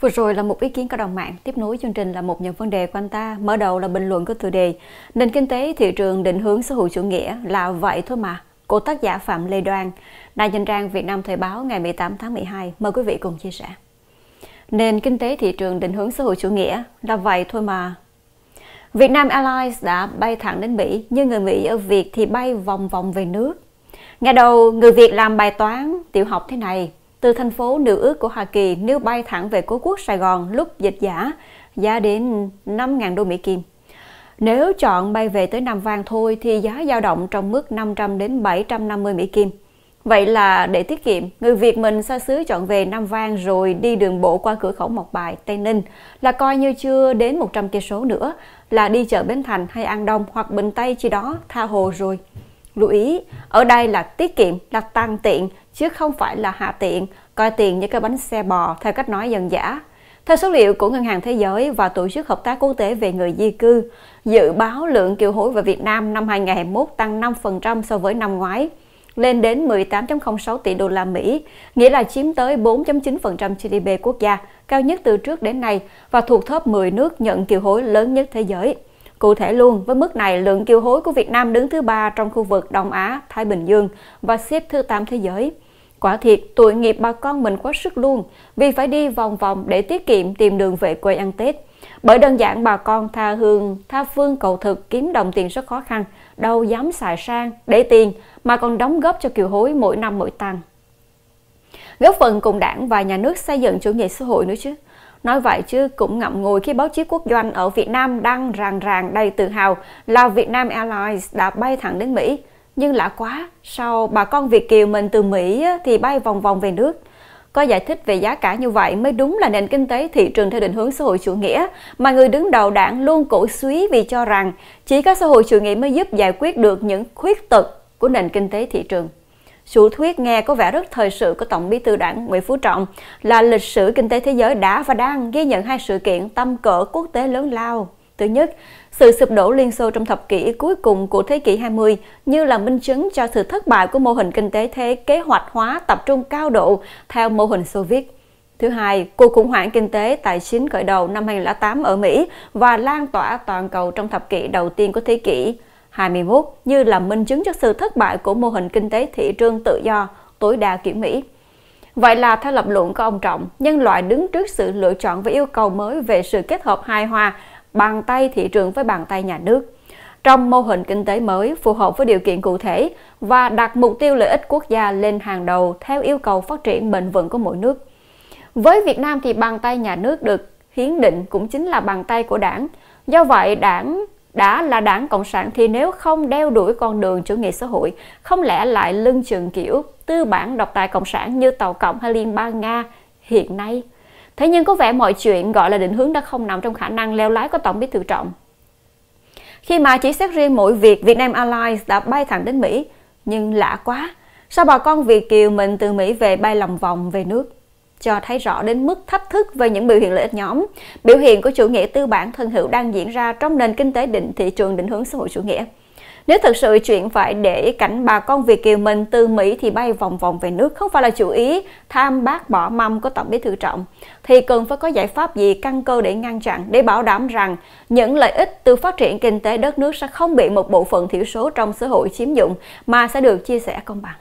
Vừa rồi là một ý kiến cộng đồng mạng, tiếp nối chương trình là một nhận vấn đề của anh ta, mở đầu là bình luận của tựa đề Nền kinh tế thị trường định hướng xã hội chủ nghĩa là vậy thôi mà, của tác giả Phạm Lê Đoan, đại danh trang Việt Nam Thời báo ngày 18 tháng 12. Mời quý vị cùng chia sẻ. Nền kinh tế thị trường định hướng xã hội chủ nghĩa là vậy thôi mà. Việt Nam Airlines đã bay thẳng đến Mỹ, nhưng người Mỹ ở Việt thì bay vòng vòng về nước. Ngày đầu, người Việt làm bài toán tiểu học thế này, từ thành phố Điều ước của Hoa Kỳ nếu bay thẳng về cố quốc Sài Gòn lúc dịch giả, giá đến 5.000 đô Mỹ Kim. Nếu chọn bay về tới Nam Vang thôi thì giá dao động trong mức 500 đến 750 Mỹ Kim. Vậy là để tiết kiệm, người Việt mình xa xứ chọn về Nam Vang rồi đi đường bộ qua cửa khẩu Mộc Bài, Tây Ninh là coi như chưa đến 100 cây số nữa, là đi chợ Bến Thành hay An Đông hoặc Bình Tây chi đó tha hồ rồi. Lưu ý, ở đây là tiết kiệm, là tăng tiện chứ không phải là hạ tiện, coi tiền như cái bánh xe bò theo cách nói dân giả Theo số liệu của Ngân hàng Thế giới và Tổ chức Hợp tác Quốc tế về người di cư, dự báo lượng kiều hối về Việt Nam năm 2021 tăng 5% so với năm ngoái, lên đến 18.06 tỷ đô la Mỹ, nghĩa là chiếm tới 4.9% GDP quốc gia, cao nhất từ trước đến nay và thuộc top 10 nước nhận kiều hối lớn nhất thế giới. Cụ thể luôn, với mức này, lượng kiều hối của Việt Nam đứng thứ ba trong khu vực Đông Á, Thái Bình Dương và xếp thứ 8 thế giới. Quả thiệt, tội nghiệp bà con mình quá sức luôn, vì phải đi vòng vòng để tiết kiệm tìm đường về quê ăn Tết. Bởi đơn giản bà con tha hương, tha phương cầu thực kiếm đồng tiền rất khó khăn, đâu dám xài sang, để tiền mà còn đóng góp cho kiều hối mỗi năm mỗi tăng. Góp phần cùng đảng và nhà nước xây dựng chủ nghĩa xã hội nữa chứ. Nói vậy chứ cũng ngậm ngùi khi báo chí quốc doanh ở Việt Nam đăng ràng ràng đầy tự hào là Việt Nam Airlines đã bay thẳng đến Mỹ nhưng lạ quá, sao bà con Việt Kiều mình từ Mỹ thì bay vòng vòng về nước? Có giải thích về giá cả như vậy mới đúng là nền kinh tế thị trường theo định hướng xã hội chủ nghĩa mà người đứng đầu đảng luôn cổ suý vì cho rằng chỉ có xã hội chủ nghĩa mới giúp giải quyết được những khuyết tật của nền kinh tế thị trường. Chủ thuyết nghe có vẻ rất thời sự của Tổng bí thư đảng Nguyễn Phú Trọng là lịch sử kinh tế thế giới đã và đang ghi nhận hai sự kiện tâm cỡ quốc tế lớn lao Thứ nhất, sự sụp đổ Liên Xô trong thập kỷ cuối cùng của thế kỷ 20 như là minh chứng cho sự thất bại của mô hình kinh tế thế kế hoạch hóa tập trung cao độ theo mô hình Xô Viết. Thứ hai, cuộc khủng hoảng kinh tế tài chính khởi đầu năm 2008 ở Mỹ và lan tỏa toàn cầu trong thập kỷ đầu tiên của thế kỷ 21 như là minh chứng cho sự thất bại của mô hình kinh tế thị trường tự do tối đa kiểu Mỹ. Vậy là theo lập luận của ông Trọng, nhân loại đứng trước sự lựa chọn và yêu cầu mới về sự kết hợp hài hòa bàn tay thị trường với bàn tay nhà nước trong mô hình kinh tế mới phù hợp với điều kiện cụ thể và đặt mục tiêu lợi ích quốc gia lên hàng đầu theo yêu cầu phát triển bền vững của mỗi nước. Với Việt Nam thì bàn tay nhà nước được hiến định cũng chính là bàn tay của đảng. Do vậy, đảng đã là đảng Cộng sản thì nếu không đeo đuổi con đường chủ nghĩa xã hội, không lẽ lại lưng chừng kiểu tư bản độc tài Cộng sản như Tàu Cộng hay Liên bang Nga hiện nay Thế nhưng có vẻ mọi chuyện gọi là định hướng đã không nằm trong khả năng leo lái của Tổng bí thư Trọng. Khi mà chỉ xét riêng mỗi việc việt nam Airlines đã bay thẳng đến Mỹ, nhưng lạ quá, sao bà con Việt Kiều mình từ Mỹ về bay lòng vòng về nước? cho thấy rõ đến mức thách thức về những biểu hiện lợi ích nhóm, biểu hiện của chủ nghĩa tư bản thân hữu đang diễn ra trong nền kinh tế định thị trường định hướng xã hội chủ nghĩa. Nếu thực sự chuyện phải để cảnh bà con Việt Kiều mình từ Mỹ thì bay vòng vòng về nước không phải là chủ ý tham bác bỏ mâm của Tổng bí thư Trọng, thì cần phải có giải pháp gì căn cơ để ngăn chặn, để bảo đảm rằng những lợi ích từ phát triển kinh tế đất nước sẽ không bị một bộ phận thiểu số trong xã hội chiếm dụng mà sẽ được chia sẻ công bằng.